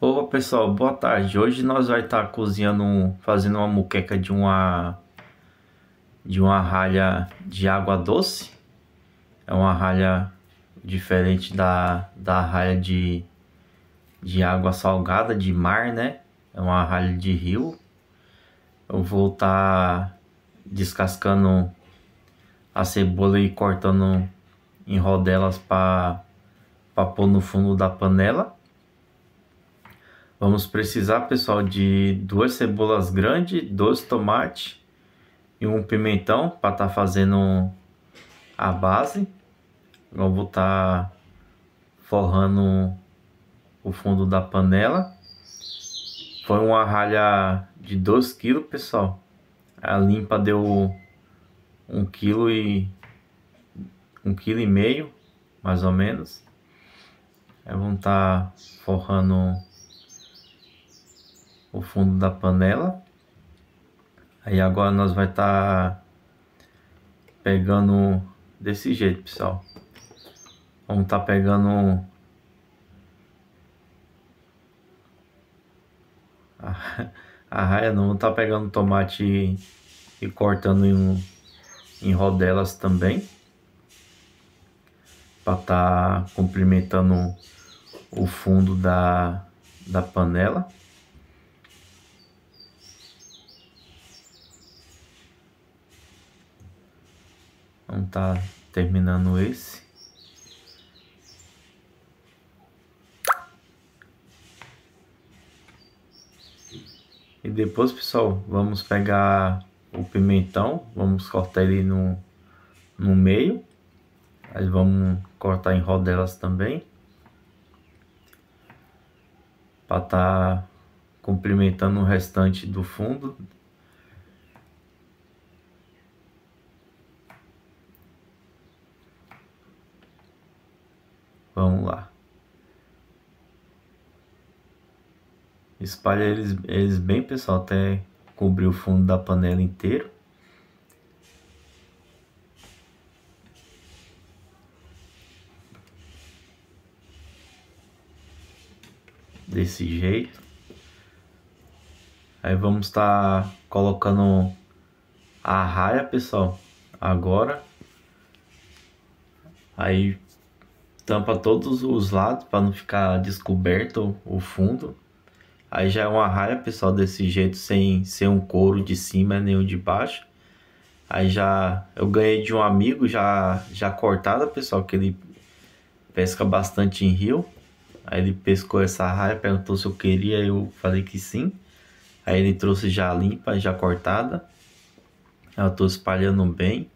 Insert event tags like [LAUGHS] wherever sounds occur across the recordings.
Opa pessoal, boa tarde. Hoje nós vai estar tá cozinhando, fazendo uma muqueca de uma de uma ralha de água doce. É uma ralha diferente da, da ralha de, de água salgada, de mar, né? É uma ralha de rio. Eu vou estar tá descascando a cebola e cortando em rodelas para pôr no fundo da panela. Vamos precisar, pessoal, de duas cebolas grandes, dois tomates e um pimentão para estar tá fazendo a base. Vamos vou tá forrando o fundo da panela. Foi uma ralha de 2 kg, pessoal. A limpa deu 1 kg e um quilo e meio, mais ou menos. vamos estar tá forrando o fundo da panela. Aí agora nós vai estar tá pegando desse jeito, pessoal. Vamos estar tá pegando [LAUGHS] a, raia não, vamos tá pegando tomate e, cortando em, em rodelas também. Para estar tá complementando o fundo da, da panela. Vamos tá terminando esse. E depois, pessoal, vamos pegar o pimentão, vamos cortar ele no, no meio. Aí vamos cortar em rodelas também. Para estar tá complementando o restante do fundo Vamos lá. Espalha eles, eles bem, pessoal, até cobrir o fundo da panela inteiro. Desse jeito. Aí vamos estar tá colocando a raia, pessoal, agora. Aí tampa todos os lados para não ficar descoberto o fundo. Aí já é uma raia, pessoal, desse jeito, sem ser um couro de cima nem o de baixo. Aí já eu ganhei de um amigo já já cortada, pessoal, que ele pesca bastante em rio. Aí ele pescou essa raia, perguntou se eu queria, eu falei que sim. Aí ele trouxe já limpa, já cortada. Eu tô espalhando bem.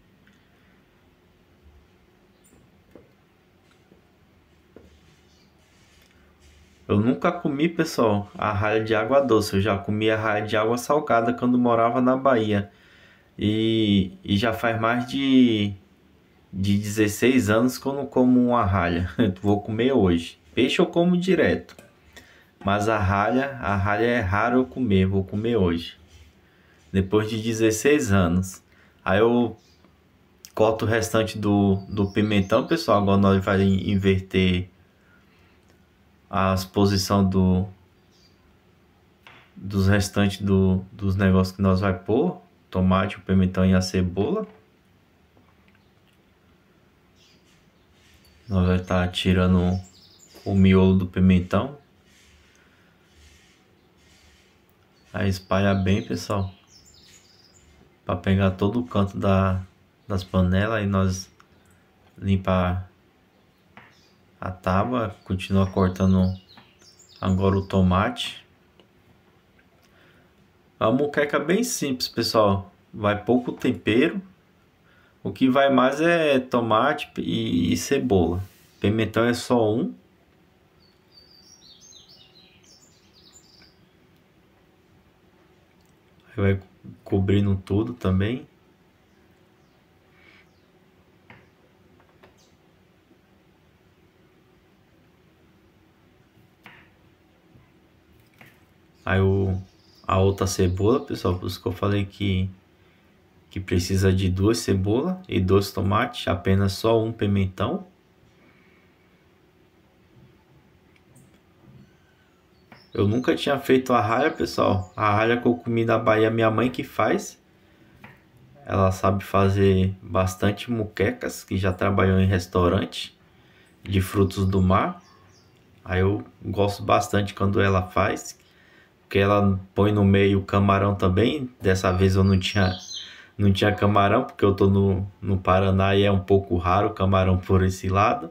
Eu nunca comi, pessoal, arraia de água doce. Eu já comi arraia de água salgada quando morava na Bahia. E, e já faz mais de, de 16 anos que eu não como uma ralha. [LAUGHS] Vou comer hoje. Peixe eu como direto. Mas a ralha, a ralha é raro eu comer. Vou comer hoje. Depois de 16 anos. Aí eu corto o restante do, do pimentão, pessoal. Agora nós vamos inverter a posição do, dos restantes do, dos negócios que nós vai pôr, tomate, o pimentão e a cebola. Nós vai estar tá tirando o miolo do pimentão. Aí espalha bem, pessoal. Para pegar todo o canto da, das panelas e nós limpar a tábua, continua cortando agora o tomate. A moqueca é bem simples, pessoal. Vai pouco tempero. O que vai mais é tomate e, e cebola. Pimentão é só um. Aí vai cobrindo tudo também. Aí o, a outra cebola, pessoal, por isso que eu falei que, que precisa de duas cebolas e dois tomates, apenas só um pimentão. Eu nunca tinha feito a raia, pessoal. A raia que eu comi na Bahia, minha mãe que faz. Ela sabe fazer bastante muquecas, que já trabalhou em restaurante de frutos do mar. Aí eu gosto bastante quando ela faz, porque ela põe no meio camarão também. Dessa vez eu não tinha, não tinha camarão, porque eu tô no, no Paraná e é um pouco raro camarão por esse lado.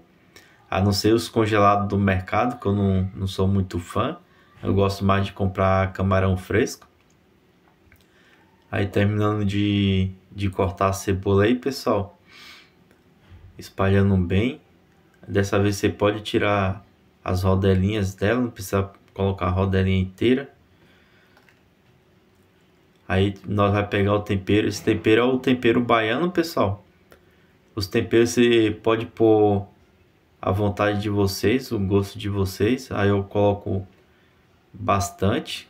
A não ser os congelados do mercado, que eu não, não sou muito fã. Eu gosto mais de comprar camarão fresco. Aí terminando de, de cortar a cebola aí, pessoal. Espalhando bem. Dessa vez você pode tirar as rodelinhas dela, não precisa colocar a rodelinha inteira. Aí nós vai pegar o tempero. Esse tempero é o tempero baiano, pessoal. Os temperos você pode pôr à vontade de vocês, o gosto de vocês. Aí eu coloco bastante.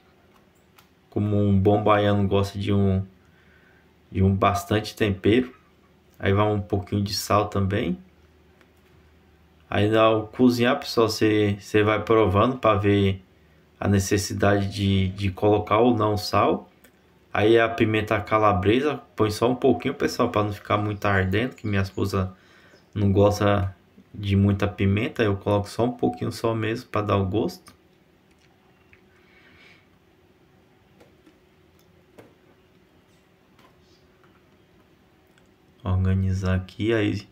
Como um bom baiano gosta de um de um bastante tempero. Aí vai um pouquinho de sal também. Aí ao cozinhar, pessoal, você, você vai provando para ver a necessidade de, de colocar ou não sal. Aí a pimenta calabresa, põe só um pouquinho, pessoal, para não ficar muito ardendo, que minha esposa não gosta de muita pimenta, eu coloco só um pouquinho só mesmo para dar o gosto. Organizar aqui, aí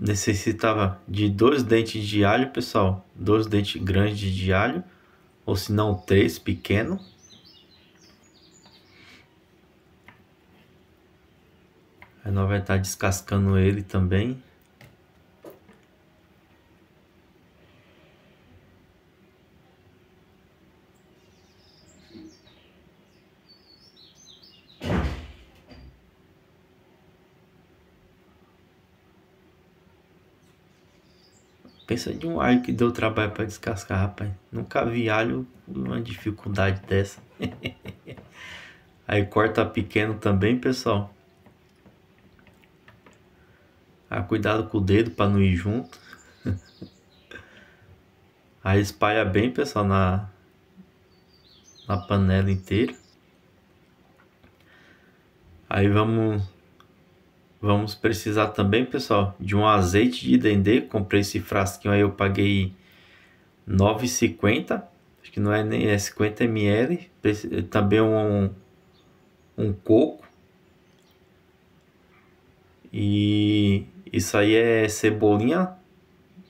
necessitava de dois dentes de alho, pessoal, dois dentes grandes de alho, ou se não três pequenos Aí nós estar descascando ele também. Pensa de um alho que deu trabalho para descascar, rapaz. Nunca vi alho uma dificuldade dessa. [LAUGHS] Aí corta pequeno também, pessoal. Ah, cuidado com o dedo para não ir junto. [LAUGHS] Aí espalha bem, pessoal, na, na panela inteira. Aí vamos vamos precisar também, pessoal, de um azeite de dendê. Comprei esse frasquinho aí, eu paguei 9,50. Acho que não é nem é 50 ml. Também um, um coco. Isso aí é cebolinha.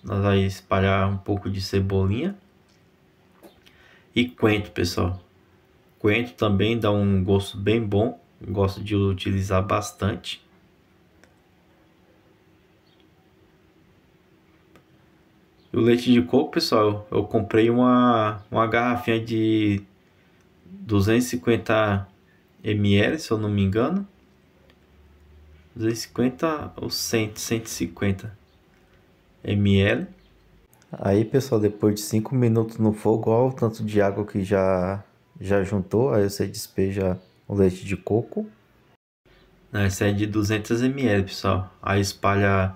Nós vamos espalhar um pouco de cebolinha. E coentro, pessoal. Coentro também dá um gosto bem bom. Gosto de utilizar bastante. o leite de coco, pessoal, eu comprei uma, uma garrafinha de 250 ml, se eu não me engano. 250 ou 100, 150 ml. Aí, pessoal, depois de 5 minutos no fogo, olha o tanto de água que já, já juntou. Aí você despeja o leite de coco. Essa é de 200 ml, pessoal. Aí espalha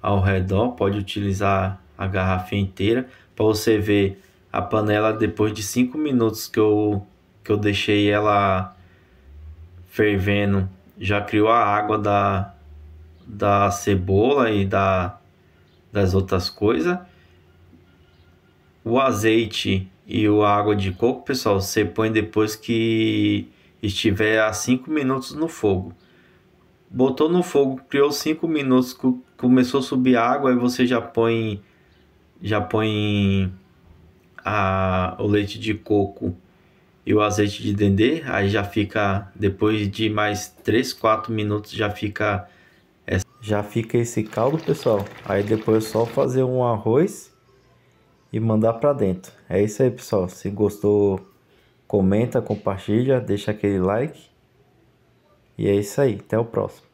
ao redor, pode utilizar a garrafinha inteira. Para você ver a panela, depois de 5 minutos que eu, que eu deixei ela fervendo já criou a água da, da cebola e da, das outras coisas. O azeite e a água de coco, pessoal, você põe depois que estiver a 5 minutos no fogo. Botou no fogo, criou 5 minutos, começou a subir água, aí você já põe já põe a, o leite de coco e o azeite de dendê, aí já fica depois de mais 3, 4 minutos já fica essa... já fica esse caldo, pessoal. Aí depois é só fazer um arroz e mandar para dentro. É isso aí, pessoal. Se gostou, comenta, compartilha, deixa aquele like. E é isso aí, até o próximo.